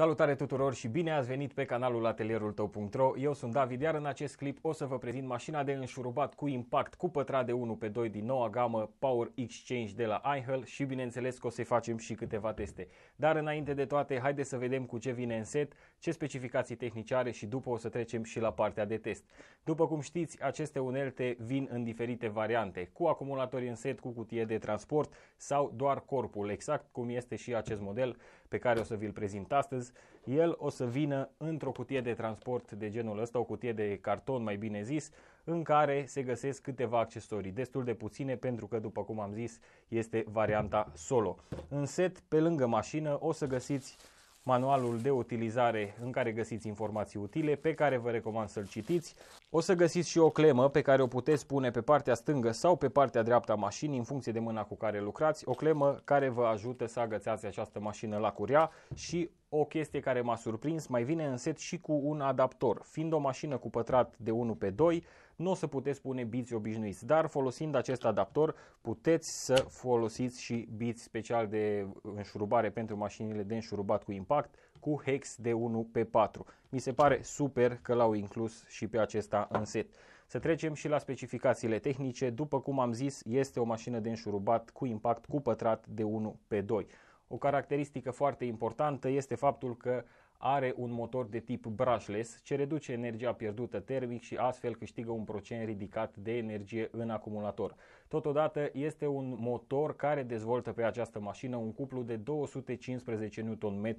Salutare tuturor și bine ați venit pe canalul atelierul tău.ro. Eu sunt David, iar în acest clip o să vă prezint mașina de înșurubat cu impact cu pătrat de 1 pe 2 din noua gamă Power Exchange de la Einhell și bineînțeles că o să facem și câteva teste. Dar înainte de toate, haideți să vedem cu ce vine în set, ce specificații tehnice are și după o să trecem și la partea de test. După cum știți, aceste unelte vin în diferite variante, cu acumulatori în set, cu cutie de transport sau doar corpul, exact cum este și acest model pe care o să vi-l prezint astăzi, el o să vină într-o cutie de transport de genul ăsta, o cutie de carton mai bine zis, în care se găsesc câteva accesorii, destul de puține pentru că, după cum am zis, este varianta solo. În set, pe lângă mașină, o să găsiți manualul de utilizare în care găsiți informații utile pe care vă recomand să-l citiți. O să găsiți și o clemă pe care o puteți pune pe partea stângă sau pe partea dreapta a mașinii în funcție de mâna cu care lucrați, o clemă care vă ajută să agățați această mașină la curea și o chestie care m-a surprins, mai vine în set și cu un adaptor. Fiind o mașină cu pătrat de 1 pe 2, nu o să puteți pune biți obișnuiți, dar folosind acest adaptor puteți să folosiți și biți special de înșurubare pentru mașinile de înșurubat cu impact, cu hex de 1 pe 4. Mi se pare super că l-au inclus și pe acesta în set. Să trecem și la specificațiile tehnice. După cum am zis, este o mașină de înșurubat cu impact cu pătrat de 1 pe 2. O caracteristică foarte importantă este faptul că are un motor de tip brushless ce reduce energia pierdută termic și astfel câștigă un procent ridicat de energie în acumulator. Totodată este un motor care dezvoltă pe această mașină un cuplu de 215 Nm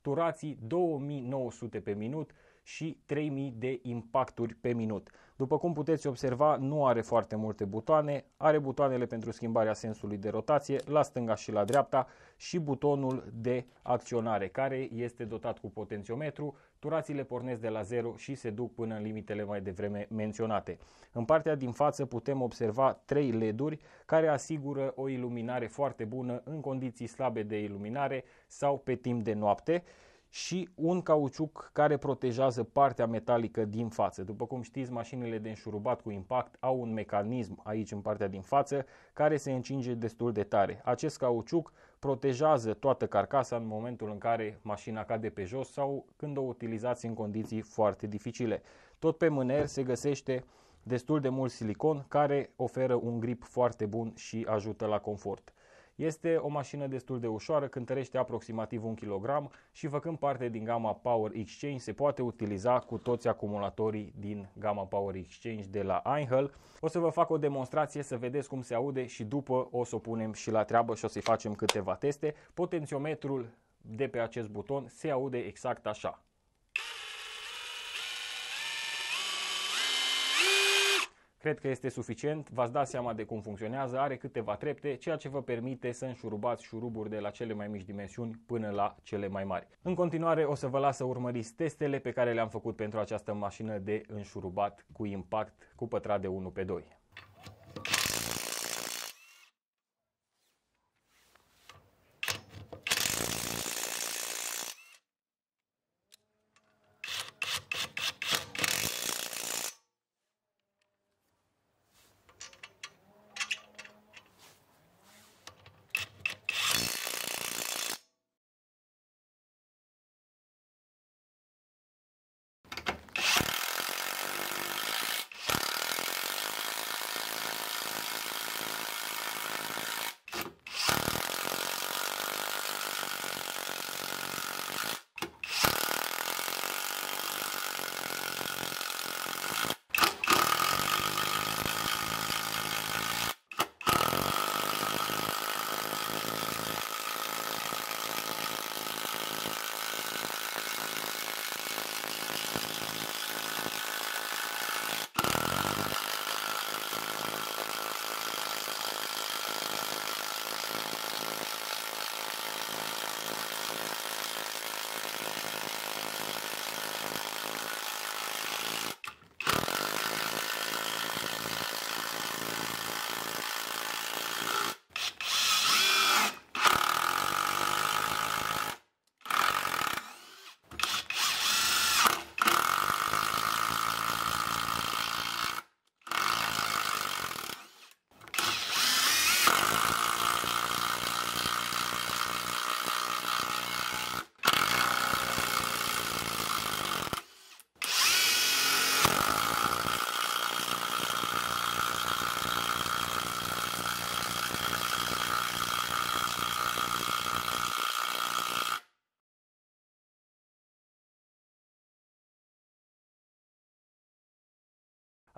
turații 2900 pe minut, și 3000 de impacturi pe minut. După cum puteți observa, nu are foarte multe butoane, are butoanele pentru schimbarea sensului de rotație la stânga și la dreapta și butonul de acționare, care este dotat cu potențiometru, turațiile pornesc de la 0 și se duc până în limitele mai devreme menționate. În partea din față putem observa 3 LED-uri care asigură o iluminare foarte bună în condiții slabe de iluminare sau pe timp de noapte și un cauciuc care protejează partea metalică din față. După cum știți, mașinile de înșurubat cu impact au un mecanism aici în partea din față care se încinge destul de tare. Acest cauciuc protejează toată carcasa în momentul în care mașina cade pe jos sau când o utilizați în condiții foarte dificile. Tot pe mâner se găsește destul de mult silicon care oferă un grip foarte bun și ajută la confort. Este o mașină destul de ușoară, cântărește aproximativ 1 kg și făcând parte din gama Power Exchange se poate utiliza cu toți acumulatorii din gama Power Exchange de la Einhell. O să vă fac o demonstrație să vedeți cum se aude și după o să o punem și la treabă și o să-i facem câteva teste. Potențiometrul de pe acest buton se aude exact așa. Cred că este suficient, v-ați dat seama de cum funcționează, are câteva trepte, ceea ce vă permite să înșurubați șuruburi de la cele mai mici dimensiuni până la cele mai mari. În continuare o să vă las să urmăriți testele pe care le-am făcut pentru această mașină de înșurubat cu impact cu pătrat de 1 pe 2.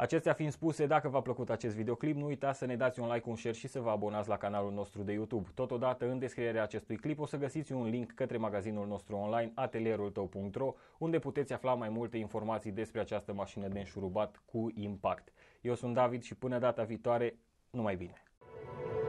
Acestea fiind spuse, dacă v-a plăcut acest videoclip, nu uitați să ne dați un like, un share și să vă abonați la canalul nostru de YouTube. Totodată, în descrierea acestui clip o să găsiți un link către magazinul nostru online atelierul tău.ro, unde puteți afla mai multe informații despre această mașină de înșurubat cu impact. Eu sunt David și până data viitoare, numai bine!